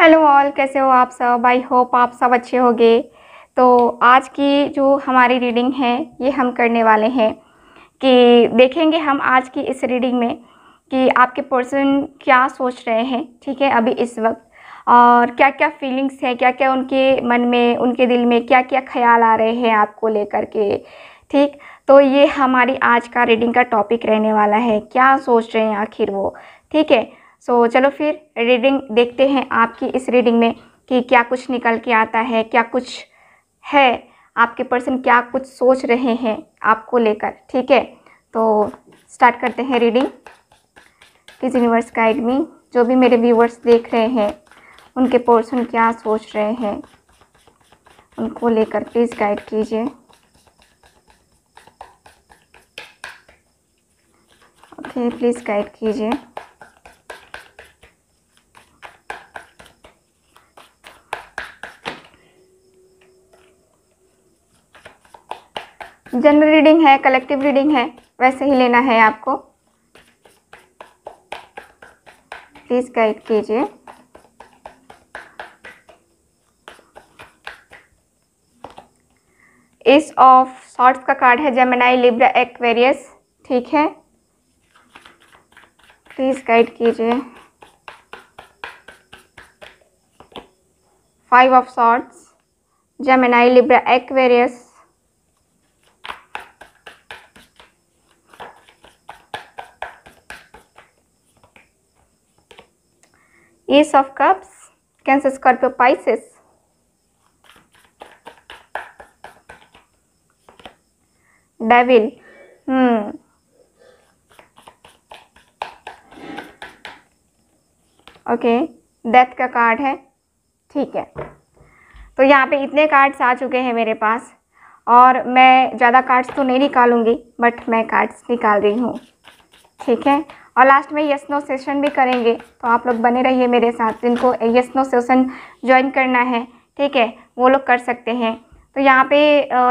hello all कैसे हो आप सब आई होप आप सब अच्छे होंगे तो आज की जो हमारी रीडिंग है ये हम करने वाले हैं कि देखेंगे हम आज की इस रीडिंग में कि आपके पर्सन क्या सोच रहे हैं ठीक है अभी इस वक्त और क्या क्या फीलिंग्स हैं क्या क्या उनके मन में उनके दिल में क्या क्या ख्याल आ रहे हैं आपको लेकर के ठीक तो ये हमारी आज का रीडिंग का टॉपिक रहने वाला है क्या सोच रहे हैं आखिर वो ठीक है सो so, चलो फिर रीडिंग देखते हैं आपकी इस रीडिंग में कि क्या कुछ निकल के आता है क्या कुछ है आपके पर्सन क्या कुछ सोच रहे हैं आपको लेकर ठीक है तो स्टार्ट करते हैं reading please universe guide me जो भी मेरे व्यूवर्स देख रहे हैं उनके पर्सन क्या सोच रहे हैं उनको लेकर प्लीज़ गाइड कीजिए ओके प्लीज़ गाइड कीजिए जनरल रीडिंग है कलेक्टिव रीडिंग है वैसे ही लेना है आपको प्लीज़ गाइड कीजिए इस ऑफ शॉर्ट्स का कार्ड है जेमिनाई लिब्रा एक्वेरियस ठीक है प्लीज़ गाइड कीजिए five of swords Gemini Libra Aquarius ace of cups cancer scorpio pisces devil hmm okay death का कार्ड है ठीक है तो यहाँ पे इतने कार्ड्स आ चुके हैं मेरे पास और मैं ज़्यादा कार्ड्स तो नहीं निकालूंगी बट मैं कार्ड्स निकाल रही हूँ ठीक है और लास्ट में यस नो सेशन भी करेंगे तो आप लोग बने रहिए मेरे साथ जिनको यस नो सेशन ज्वाइन करना है ठीक है वो लोग कर सकते हैं तो यहाँ पे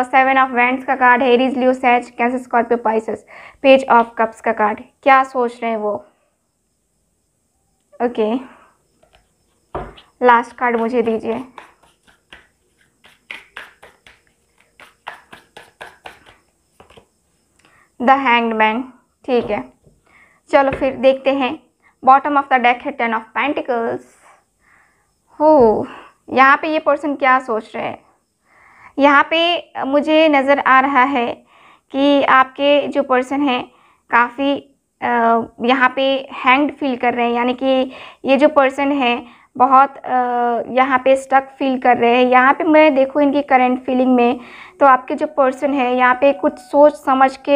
सेवन ऑफ वेंट्स का कार्ड है रिज ल्यू सैच Cancer Scorpio Pisces page of cups का कार्ड क्या सोच रहे हैं वो ओके लास्ट कार्ड मुझे दीजिए द हैंगमैन ठीक है चलो फिर देखते हैं बॉटम ऑफ द डेक है टेन ऑफ पेंटिकल्स हो यहाँ पे ये पर्सन क्या सोच रहे हैं यहाँ पे मुझे नज़र आ रहा है कि आपके जो पर्सन हैं काफ़ी यहाँ पे हैंग्ड फील कर रहे हैं यानी कि ये जो पर्सन है बहुत यहाँ पे स्टक फील कर रहे हैं यहाँ पे मैं देखूँ इनकी करेंट फीलिंग में तो आपके जो पर्सन है यहाँ पे कुछ सोच समझ के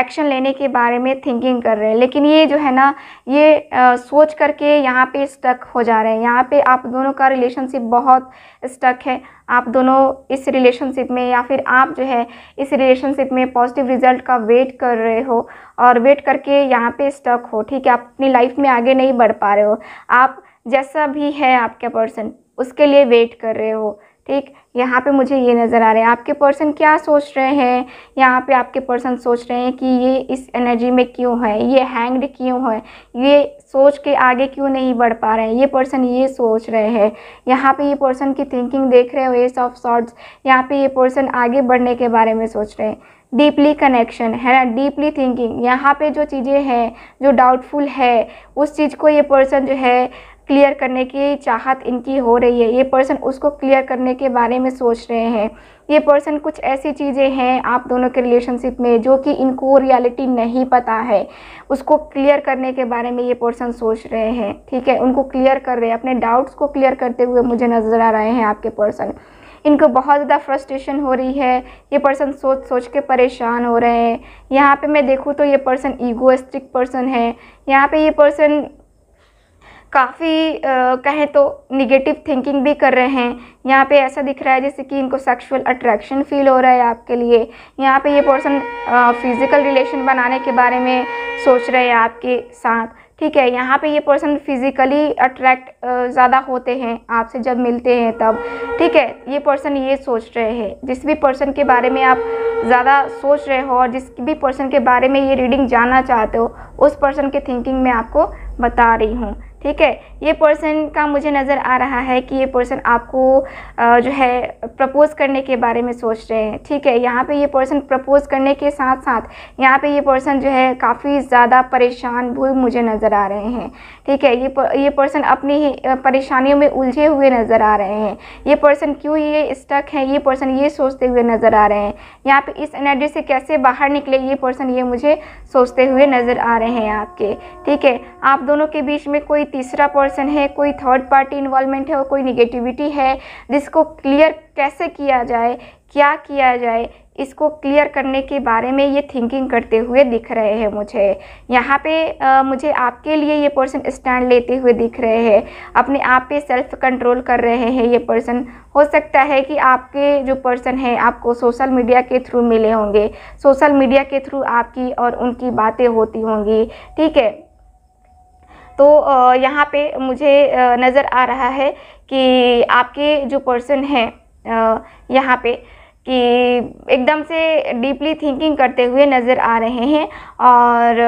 एक्शन लेने के बारे में थिंकिंग कर रहे हैं लेकिन ये जो है ना ये आ, सोच करके यहाँ पे स्टक हो जा रहे हैं यहाँ पे आप दोनों का रिलेशनशिप बहुत स्टक है आप दोनों इस रिलेशनशिप में या फिर आप जो है इस रिलेशनशिप में पॉजिटिव रिजल्ट का वेट कर रहे हो और वेट करके यहाँ पे स्टक हो ठीक है आप अपनी लाइफ में आगे नहीं बढ़ पा रहे हो आप जैसा भी है आपका पर्सन उसके लिए वेट कर रहे हो ठीक यहाँ पे मुझे ये नज़र आ रहा है आपके पर्सन क्या सोच रहे हैं यहाँ पे आपके पर्सन सोच रहे हैं कि ये इस एनर्जी में क्यों है ये हैंग्ड क्यों है ये सोच के आगे क्यों नहीं बढ़ पा रहे हैं ये पर्सन ये सोच रहे हैं यहाँ पे ये पर्सन की थिंकिंग देख रहे हो ये सॉफ्ट शॉर्ट्स यहाँ पे ये पर्सन आगे बढ़ने के बारे में सोच रहे हैं डीपली कनेक्शन है ना डीपली थिंकिंग यहाँ पे जो चीज़ें हैं जो डाउटफुल है उस चीज़ को ये पर्सन जो है क्लियर करने की चाहत इनकी हो रही है ये पर्सन उसको क्लियर करने के बारे में सोच रहे हैं ये पर्सन कुछ ऐसी चीज़ें हैं आप दोनों के रिलेशनशिप में जो कि इनको रियलिटी नहीं पता है उसको क्लियर करने के बारे में ये पर्सन सोच रहे हैं ठीक है उनको क्लियर कर रहे हैं अपने डाउट्स को क्लियर करते हुए मुझे नज़र आ रहे हैं आपके पर्सन इनको बहुत ज़्यादा फ्रस्ट्रेशन हो रही है ये पर्सन सोच सोच के परेशान हो रहे हैं यहाँ पे मैं देखूँ तो ये पर्सन ईगोस्टिक पर्सन है यहाँ पे ये पर्सन काफ़ी कहें तो निगेटिव थिंकिंग भी कर रहे हैं यहाँ पे ऐसा दिख रहा है जैसे कि इनको सेक्सुअल अट्रैक्शन फील हो रहा है आपके लिए यहाँ पे ये पर्सन फिज़िकल रिलेशन बनाने के बारे में सोच रहे हैं आपके साथ ठीक है यहाँ पे ये पर्सन फिज़िकली अट्रैक्ट ज़्यादा होते हैं आपसे जब मिलते हैं तब ठीक है ये पर्सन ये सोच रहे हैं जिस भी पर्सन के बारे में आप ज़्यादा सोच रहे हो और जिस भी पर्सन के बारे में ये रीडिंग जानना चाहते हो उस पर्सन के थिंकिंग में आपको बता रही हूँ ठीक है ये पर्सन का मुझे नज़र आ रहा है कि ये पर्सन आपको जो है प्रपोज़ करने के बारे में सोच रहे हैं ठीक है यहाँ पे ये पर्सन प्रपोज़ करने के साथ साथ यहाँ पे ये पर्सन जो है काफ़ी ज़्यादा परेशान भी मुझे नज़र आ रहे हैं ठीक है ये पर, ये पर्सन अपनी ही परेशानियों में उलझे हुए नज़र आ रहे हैं ये पर्सन क्यों ये स्टक है ये पर्सन ये सोचते हुए नज़र आ रहे हैं यहाँ पर इस एनर्जी से कैसे बाहर निकले ये पर्सन ये मुझे सोचते हुए नज़र आ रहे हैं आपके ठीक है आप दोनों के बीच में कोई तीसरा पर्सन पर्सन है कोई थर्ड पार्टी इन्वॉल्वमेंट है और कोई निगेटिविटी है जिसको क्लियर कैसे किया जाए क्या किया जाए इसको क्लियर करने के बारे में ये थिंकिंग करते हुए दिख रहे हैं मुझे यहाँ पे आ, मुझे आपके लिए ये पर्सन स्टैंड लेते हुए दिख रहे हैं अपने आप पे सेल्फ कंट्रोल कर रहे हैं ये पर्सन हो सकता है कि आपके जो पर्सन है आपको सोशल मीडिया के थ्रू मिले होंगे सोशल मीडिया के थ्रू आपकी और उनकी बातें होती होंगी ठीक है तो यहाँ पे मुझे नज़र आ रहा है कि आपके जो पर्सन हैं यहाँ पे कि एकदम से डीपली थिंकिंग करते हुए नज़र आ रहे हैं और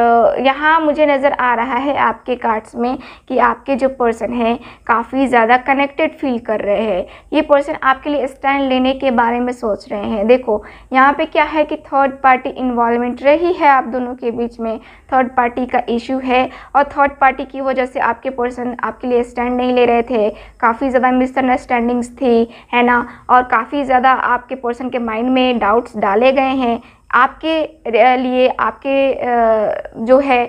यहाँ मुझे नज़र आ रहा है आपके कार्ड्स में कि आपके जो पर्सन हैं काफ़ी ज़्यादा कनेक्टेड फील कर रहे हैं ये पर्सन आपके लिए स्टैंड लेने के बारे में सोच रहे हैं देखो यहाँ पे क्या है कि थर्ड पार्टी इन्वॉलमेंट रही है आप दोनों के बीच में थर्ड पार्टी का इशू है और थर्ड पार्टी की वजह से आपके पर्सन आपके लिए स्टैंड नहीं ले रहे थे काफ़ी ज़्यादा मिसअंडरस्टैंडिंग्स थी है ना और काफ़ी ज़्यादा आपके पर्सन पर्सन के माइंड में डाउट्स डाले गए हैं आपके लिए आपके जो है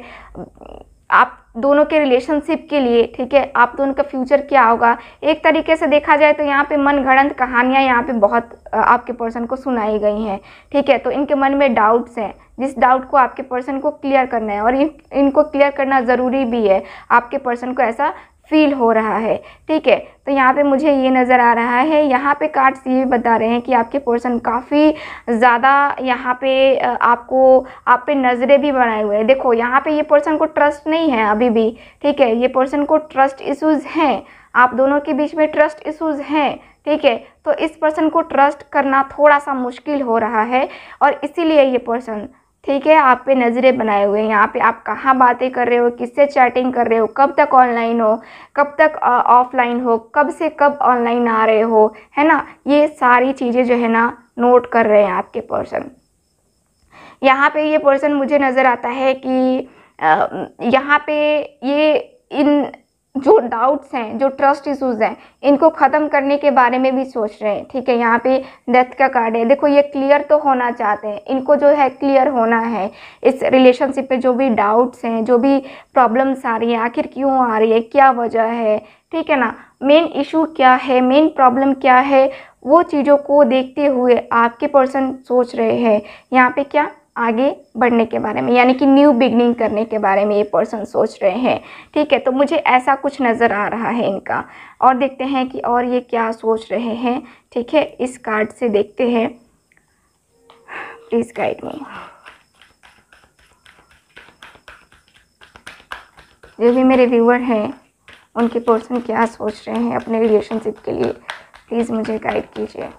आप दोनों के रिलेशनशिप के लिए ठीक है आप दोनों का फ्यूचर क्या होगा एक तरीके से देखा जाए तो यहाँ पे मन घड़ंत कहानियाँ यहाँ पे बहुत आपके पर्सन को सुनाई गई हैं ठीक है तो इनके मन में डाउट्स हैं जिस डाउट को आपके पर्सन को क्लियर करना है और इन इनको क्लियर करना ज़रूरी भी है आपके पर्सन को ऐसा फील हो रहा है ठीक है तो यहाँ पे मुझे ये नज़र आ रहा है यहाँ पे कार्ड्स ये बता रहे हैं कि आपके पोर्सन काफ़ी ज़्यादा यहाँ पे आपको आप पे नज़रें भी बनाए हुए हैं देखो यहाँ पे ये पोर्सन को ट्रस्ट नहीं है अभी भी ठीक है ये पोर्सन को ट्रस्ट इशूज़ हैं आप दोनों के बीच में ट्रस्ट इशूज़ हैं ठीक है तो इस पर्सन को ट्रस्ट करना थोड़ा सा मुश्किल हो रहा है और इसीलिए ये पर्सन ठीक है आप पे नज़रें बनाए हुए हैं यहाँ पे आप कहाँ बातें कर रहे हो किससे चैटिंग कर रहे हो कब तक ऑनलाइन हो कब तक ऑफलाइन हो कब से कब ऑनलाइन आ रहे हो है ना ये सारी चीज़ें जो है ना नोट कर रहे हैं आपके पर्सन यहाँ पे ये पर्सन मुझे नज़र आता है कि यहाँ पे ये इन जो डाउट्स हैं जो ट्रस्ट इशूज़ हैं इनको ख़त्म करने के बारे में भी सोच रहे हैं ठीक है यहाँ पे डेथ का कार्ड है देखो ये क्लियर तो होना चाहते हैं इनको जो है क्लियर होना है इस रिलेशनशिप में जो भी डाउट्स हैं जो भी प्रॉब्लम्स आ रही हैं आखिर क्यों आ रही है क्या वजह है ठीक है ना मेन इशू क्या है मेन प्रॉब्लम क्या है वो चीज़ों को देखते हुए आपके पर्सन सोच रहे हैं यहाँ पर क्या आगे बढ़ने के बारे में यानी कि न्यू बिगनिंग करने के बारे में ये पर्सन सोच रहे हैं ठीक है तो मुझे ऐसा कुछ नज़र आ रहा है इनका और देखते हैं कि और ये क्या सोच रहे हैं ठीक है इस कार्ड से देखते हैं प्लीज़ गाइड मी जो भी मेरे व्यूअर हैं उनके पर्सन क्या सोच रहे हैं अपने रिलेशनशिप के लिए प्लीज़ मुझे गाइड कीजिए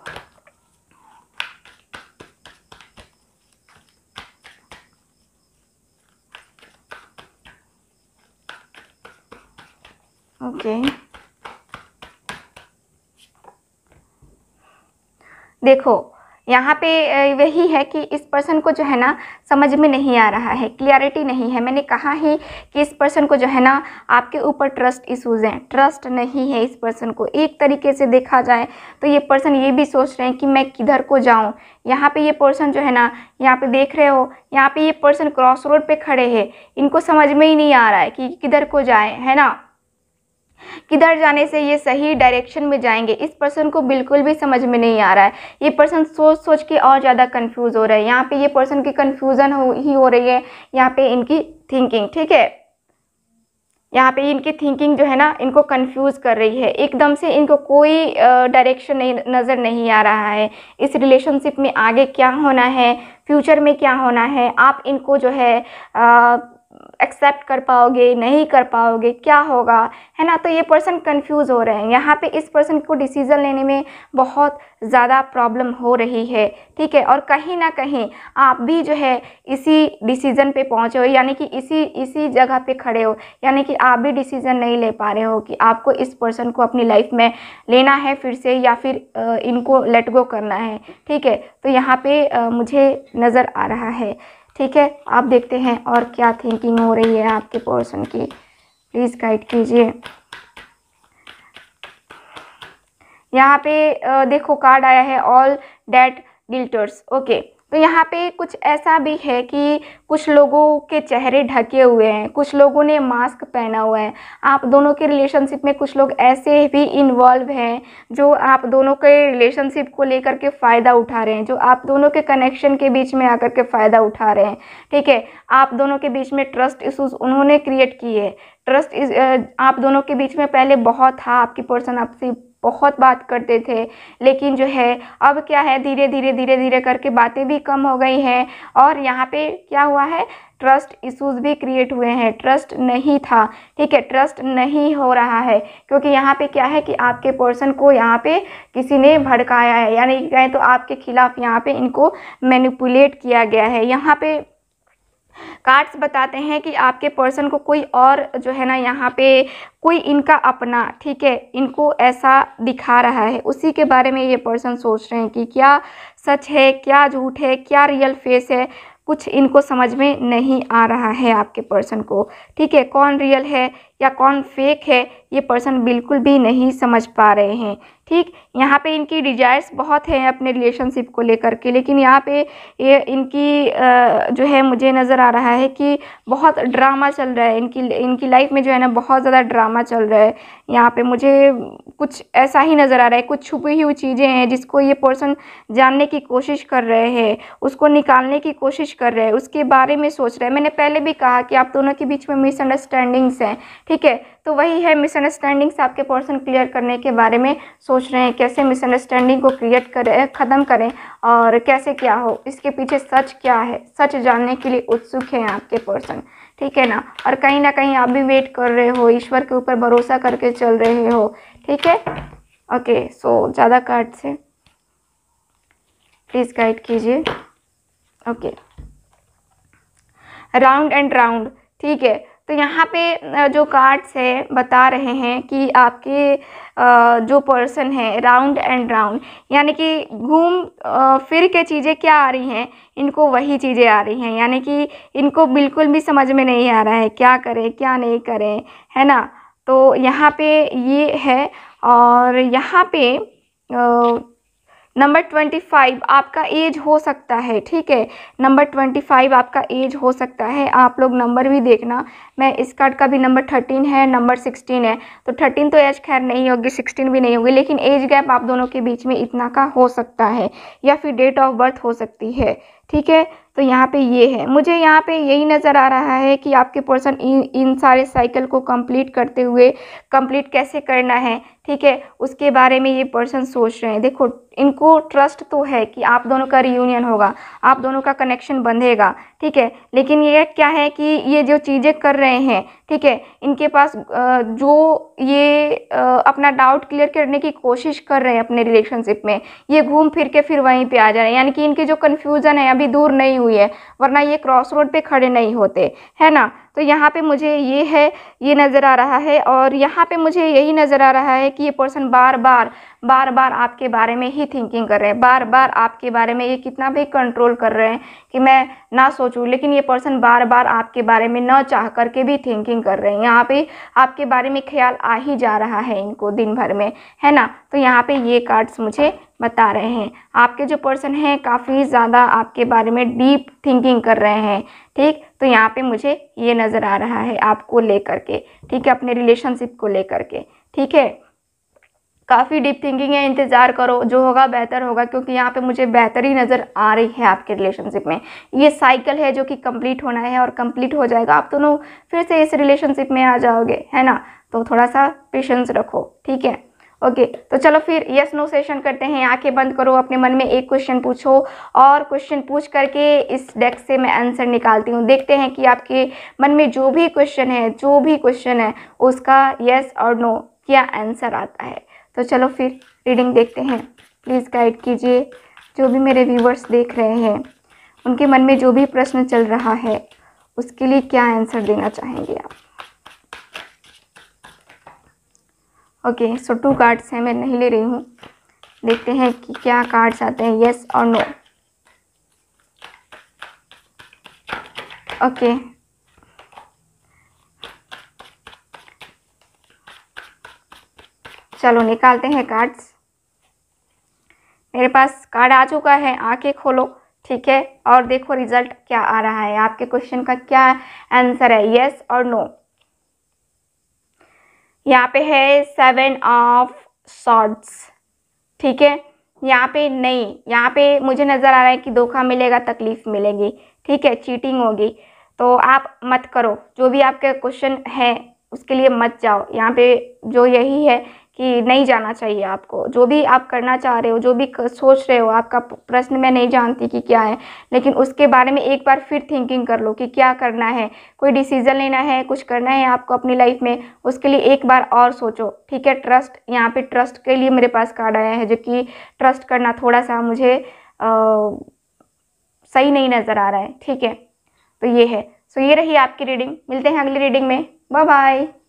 okay देखो यहाँ पे वही है कि इस पर्सन को जो है ना समझ में नहीं आ रहा है क्लियरिटी नहीं है मैंने कहा ही कि इस पर्सन को जो है ना आपके ऊपर ट्रस्ट इश्यूज हैं ट्रस्ट नहीं है इस पर्सन को एक तरीके से देखा जाए तो ये पर्सन ये भी सोच रहे हैं कि मैं किधर को जाऊँ यहाँ पे ये पर्सन जो है ना यहाँ पे देख रहे हो यहाँ पर ये पर्सन क्रॉस रोड पर खड़े है इनको समझ में ही नहीं आ रहा है कि किधर को जाए है ना किधर जाने से ये सही डायरेक्शन में जाएंगे इस पर्सन को बिल्कुल भी समझ में नहीं आ रहा है ये पर्सन सोच सोच के और ज़्यादा कंफ्यूज हो रहा है यहाँ पे ये पर्सन की कंफ्यूजन हो ही हो रही है यहाँ पे इनकी थिंकिंग ठीक है यहाँ पे इनकी थिंकिंग जो है ना इनको कंफ्यूज कर रही है एकदम से इनको कोई डायरेक्शन नहीं नज़र नहीं आ रहा है इस रिलेशनशिप में आगे क्या होना है फ्यूचर में क्या होना है आप इनको जो है आ, एक्सेप्ट कर पाओगे नहीं कर पाओगे क्या होगा है ना तो ये पर्सन कंफ्यूज हो रहे हैं यहाँ पे इस पर्सन को डिसीज़न लेने में बहुत ज़्यादा प्रॉब्लम हो रही है ठीक है और कहीं ना कहीं आप भी जो है इसी डिसीज़न पे पहुँचे हो यानी कि इसी इसी जगह पे खड़े हो यानी कि आप भी डिसीज़न नहीं ले पा रहे हो कि आपको इस पर्सन को अपनी लाइफ में लेना है फिर से या फिर इनको लेट गो करना है ठीक है तो यहाँ पर मुझे नज़र आ रहा है ठीक है आप देखते हैं और क्या थिंकिंग हो रही है आपके पर्सन की प्लीज़ गाइड कीजिए यहाँ पे देखो कार्ड आया है ऑल डेट गिल्टर्स ओके तो यहाँ पे कुछ ऐसा भी है कि कुछ लोगों के चेहरे ढके हुए हैं कुछ लोगों ने मास्क पहना हुआ है आप दोनों के रिलेशनशिप में कुछ लोग ऐसे भी इन्वॉल्व हैं जो आप दोनों के रिलेशनशिप को लेकर के फ़ायदा उठा रहे हैं जो आप दोनों के कनेक्शन के बीच में आकर के फ़ायदा उठा रहे हैं ठीक है आप दोनों के बीच में ट्रस्ट इशूज़ उन्होंने क्रिएट किए ट्रस्ट इस आप दोनों के बीच में पहले बहुत था आपकी पर्सन आपसे बहुत बात करते थे लेकिन जो है अब क्या है धीरे धीरे धीरे धीरे करके बातें भी कम हो गई हैं और यहाँ पे क्या हुआ है ट्रस्ट इश्यूज भी क्रिएट हुए हैं ट्रस्ट नहीं था ठीक है ट्रस्ट नहीं हो रहा है क्योंकि यहाँ पे क्या है कि आपके पर्सन को यहाँ पे किसी ने भड़काया है यानी कहें तो आपके खिलाफ़ यहाँ पे इनको मैनिपुलेट किया गया है यहाँ पे कार्ड्स बताते हैं कि आपके पर्सन को कोई और जो है ना यहाँ पे कोई इनका अपना ठीक है इनको ऐसा दिखा रहा है उसी के बारे में ये पर्सन सोच रहे हैं कि क्या सच है क्या झूठ है क्या रियल फेस है कुछ इनको समझ में नहीं आ रहा है आपके पर्सन को ठीक है कौन रियल है या कौन फेक है ये पर्सन बिल्कुल भी नहीं समझ पा रहे हैं ठीक यहाँ पे इनकी डिजायर्स बहुत हैं अपने रिलेशनशिप को लेकर के लेकिन यहाँ पे ये इनकी जो है मुझे नज़र आ रहा है कि बहुत ड्रामा चल रहा है इनकी इनकी लाइफ में जो है ना बहुत ज़्यादा ड्रामा चल रहा है यहाँ पे मुझे कुछ ऐसा ही नज़र आ रहा है कुछ छुपी हुई चीज़ें हैं जिसको ये पर्सन जानने की कोशिश कर रहे हैं उसको निकालने की कोशिश कर रहे हैं उसके बारे में सोच रहे हैं मैंने पहले भी कहा कि आप दोनों के बीच में मिसअंडरस्टैंडिंग्स हैं ठीक है तो वही है मिसअंडरस्टैंडिंग्स आपके पोर्सन क्लियर करने के बारे में सोच रहे हैं कैसे मिसअंडरस्टैंडिंग को क्रिएट करें ख़त्म करें और कैसे क्या हो इसके पीछे सच क्या है सच जानने के लिए उत्सुक हैं आपके पर्सन ठीक है ना और कहीं ना कहीं आप भी वेट कर रहे हो ईश्वर के ऊपर भरोसा करके चल रहे हो ठीक है ओके सो ज़्यादा कार्ड से प्लीज़ गाइड कीजिए ओके राउंड एंड राउंड ठीक है तो यहाँ पे जो कार्ड्स है बता रहे हैं कि आपके जो पर्सन है राउंड एंड राउंड यानी कि घूम फिर के चीज़ें क्या आ रही हैं इनको वही चीज़ें आ रही हैं यानी कि इनको बिल्कुल भी समझ में नहीं आ रहा है क्या करें क्या नहीं करें है ना तो यहाँ पे ये है और यहाँ पे नंबर ट्वेंटी फाइव आपका एज हो सकता है ठीक है नंबर ट्वेंटी फाइव आपका एज हो सकता है आप लोग नंबर भी देखना मैं इस कार्ड का भी नंबर थर्टीन है नंबर सिक्सटीन है तो थर्टीन तो एज खैर नहीं होगी सिक्सटीन भी नहीं होगी लेकिन एज गैप आप दोनों के बीच में इतना का हो सकता है या फिर डेट ऑफ बर्थ हो सकती है ठीक है तो यहाँ पे ये है मुझे यहाँ पे यही नज़र आ रहा है कि आपके पर्सन इन इन सारे साइकिल को कंप्लीट करते हुए कंप्लीट कैसे करना है ठीक है उसके बारे में ये पर्सन सोच रहे हैं देखो इनको ट्रस्ट तो है कि आप दोनों का रियूनियन होगा आप दोनों का कनेक्शन बंधेगा ठीक है लेकिन ये क्या है कि ये जो चीज़ें कर रहे हैं ठीक है इनके पास जो ये अपना डाउट क्लियर करने की कोशिश कर रहे हैं अपने रिलेशनशिप में ये घूम फिर के फिर वहीं पर आ जा रहे हैं यानी कि इनके जो कन्फ्यूज़न है अभी दूर नहीं हुई है वरना ये क्रॉस रोड पे खड़े नहीं होते है ना तो यहाँ पे मुझे ये है ये नज़र आ रहा है और यहाँ पे मुझे यही नज़र आ रहा है कि ये पर्सन बार बार बार बार आपके बारे में ही थिंकिंग कर रहे हैं बार बार आपके बारे में ये कितना भी कंट्रोल कर रहे हैं कि मैं ना सोचूं लेकिन ये पर्सन बार बार आपके बारे में ना चाह कर के भी थिंकिंग कर रहे हैं यहाँ पे आपके बारे में ख्याल आ ही जा रहा है इनको दिन भर में है ना तो यहाँ पे ये कार्ड्स मुझे बता रहे हैं आपके जो पर्सन हैं काफ़ी ज़्यादा आपके बारे में डीप थिंकिंग कर रहे हैं ठीक तो यहाँ पे मुझे ये नज़र आ रहा है आपको लेकर के ठीक है अपने रिलेशनशिप को लेकर के ठीक है काफ़ी डीप थिंकिंग है इंतज़ार करो जो होगा बेहतर होगा क्योंकि यहाँ पे मुझे बेहतर ही नज़र आ रही है आपके रिलेशनशिप में ये साइकिल है जो कि कंप्लीट होना है और कंप्लीट हो जाएगा आप दोनों फिर से इस रिलेशनशिप में आ जाओगे है ना तो थोड़ा सा पेशेंस रखो ठीक है ओके okay, तो चलो फिर यस नो सेशन करते हैं आंखें बंद करो अपने मन में एक क्वेश्चन पूछो और क्वेश्चन पूछ करके इस डेक से मैं आंसर निकालती हूँ देखते हैं कि आपके मन में जो भी क्वेश्चन है जो भी क्वेश्चन है उसका यस और नो क्या आंसर आता है तो चलो फिर रीडिंग देखते हैं प्लीज़ गाइड कीजिए जो भी मेरे व्यूवर्स देख रहे हैं उनके मन में जो भी प्रश्न चल रहा है उसके लिए क्या आंसर देना चाहेंगे आप ओके सो टू कार्ड्स हैं मैं नहीं ले रही हूँ देखते हैं कि क्या कार्ड्स आते हैं येस और नो ओके चलो निकालते हैं कार्ड्स मेरे पास कार्ड आ चुका है आके खोलो ठीक है और देखो रिजल्ट क्या आ रहा है आपके क्वेश्चन का क्या आंसर है यस और नो यहाँ पे है सेवन ऑफ शॉर्ट्स ठीक है यहाँ पे नहीं यहाँ पे मुझे नज़र आ रहा है कि धोखा मिलेगा तकलीफ़ मिलेगी ठीक है चीटिंग होगी तो आप मत करो जो भी आपके क्वेश्चन है उसके लिए मत जाओ यहाँ पे जो यही है कि नहीं जाना चाहिए आपको जो भी आप करना चाह रहे हो जो भी सोच रहे हो आपका प्रश्न मैं नहीं जानती कि क्या है लेकिन उसके बारे में एक बार फिर थिंकिंग कर लो कि क्या करना है कोई डिसीज़न लेना है कुछ करना है आपको अपनी लाइफ में उसके लिए एक बार और सोचो ठीक है ट्रस्ट यहाँ पे ट्रस्ट के लिए मेरे पास कार्ड आया है जो कि ट्रस्ट करना थोड़ा सा मुझे आ, सही नहीं नज़र आ रहा है ठीक है तो ये है सो so, ये रही आपकी रीडिंग मिलते हैं अगली रीडिंग में बाय बाय